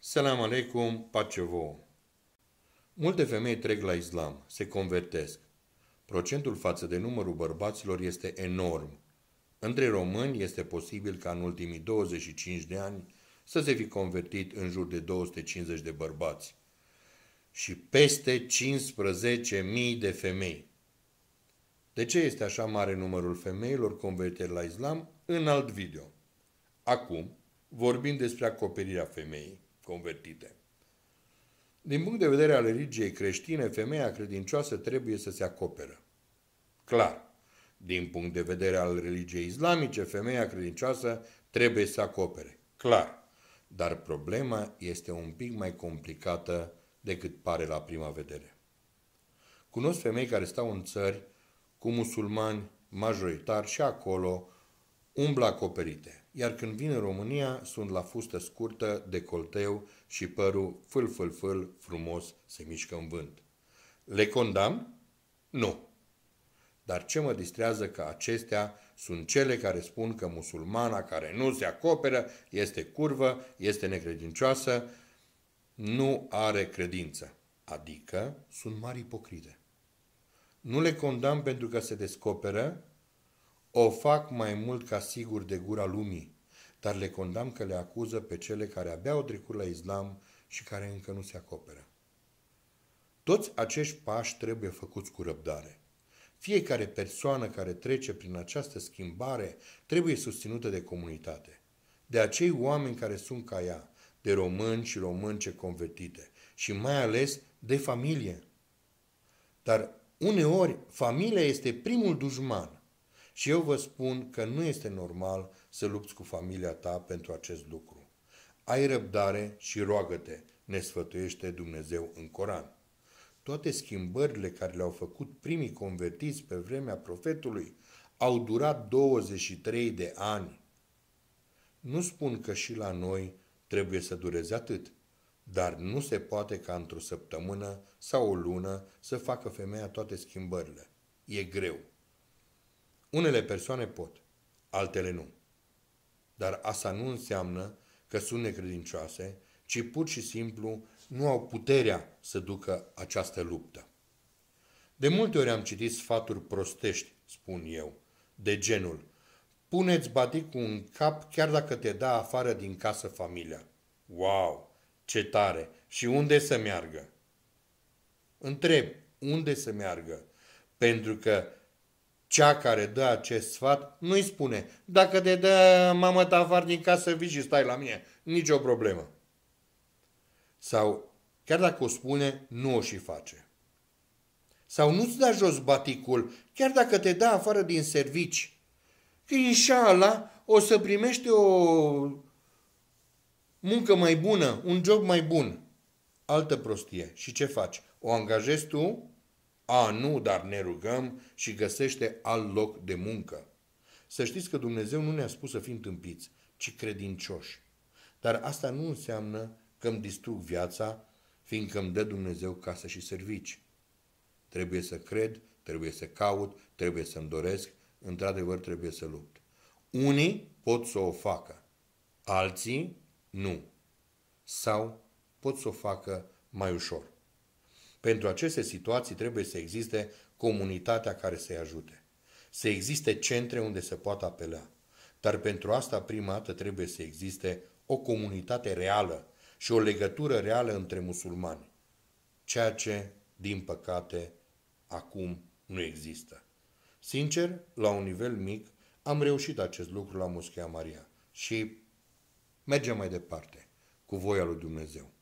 Salam aleikum, pace vouă. Multe femei trec la islam, se convertesc. Procentul față de numărul bărbaților este enorm. Între români este posibil ca în ultimii 25 de ani să se fi convertit în jur de 250 de bărbați și peste 15.000 de femei. De ce este așa mare numărul femeilor convertite la islam? În alt video. Acum vorbim despre acoperirea femeii convertite. Din punct de vedere al religiei creștine, femeia credincioasă trebuie să se acoperă. Clar. Din punct de vedere al religiei islamice, femeia credincioasă trebuie să acopere. Clar. Dar problema este un pic mai complicată decât pare la prima vedere. Cunosc femei care stau în țări cu musulmani majoritari și acolo umblă acoperite iar când vin în România sunt la fustă scurtă, decolteu și părul fâl-fâl-fâl frumos se mișcă în vânt. Le condamn? Nu. Dar ce mă distrează că acestea sunt cele care spun că musulmana care nu se acoperă este curvă, este necredincioasă, nu are credință, adică sunt mari ipocrite. Nu le condamn pentru că se descoperă, o fac mai mult ca sigur de gura lumii, dar le condamn că le acuză pe cele care abia au trecut la islam și care încă nu se acoperă. Toți acești pași trebuie făcuți cu răbdare. Fiecare persoană care trece prin această schimbare trebuie susținută de comunitate. De acei oameni care sunt ca ea, de români și românce convertite și mai ales de familie. Dar uneori familia este primul dușman și eu vă spun că nu este normal să lupți cu familia ta pentru acest lucru. Ai răbdare și roagă-te, ne sfătuiește Dumnezeu în Coran. Toate schimbările care le-au făcut primii convertiți pe vremea profetului au durat 23 de ani. Nu spun că și la noi trebuie să dureze atât, dar nu se poate ca într-o săptămână sau o lună să facă femeia toate schimbările. E greu. Unele persoane pot, altele nu. Dar asta nu înseamnă că sunt necredincioase, ci pur și simplu nu au puterea să ducă această luptă. De multe ori am citit sfaturi prostești, spun eu, de genul Puneți baticul în cap chiar dacă te da afară din casă familia. Wow, ce tare! Și unde să meargă? Întreb, unde să meargă? Pentru că cea care dă acest sfat nu-i spune, dacă te dă mamă ta afară din casă, vii și stai la mine, nicio problemă. Sau, chiar dacă o spune, nu o și face. Sau nu-ți da jos baticul, chiar dacă te dă afară din servici. Că inșala o să primești o muncă mai bună, un job mai bun. Altă prostie. Și ce faci? O angajezi tu a, nu, dar ne rugăm și găsește alt loc de muncă. Să știți că Dumnezeu nu ne-a spus să fim tâmpiți, ci credincioși. Dar asta nu înseamnă că îmi distrug viața, fiindcă îmi dă Dumnezeu casă și servici. Trebuie să cred, trebuie să caut, trebuie să-mi doresc, într-adevăr trebuie să lupt. Unii pot să o facă, alții nu. Sau pot să o facă mai ușor. Pentru aceste situații trebuie să existe comunitatea care să-i ajute. Să existe centre unde se poată apela. Dar pentru asta prima dată trebuie să existe o comunitate reală și o legătură reală între musulmani. Ceea ce, din păcate, acum nu există. Sincer, la un nivel mic, am reușit acest lucru la Moschea Maria și mergem mai departe, cu voia lui Dumnezeu.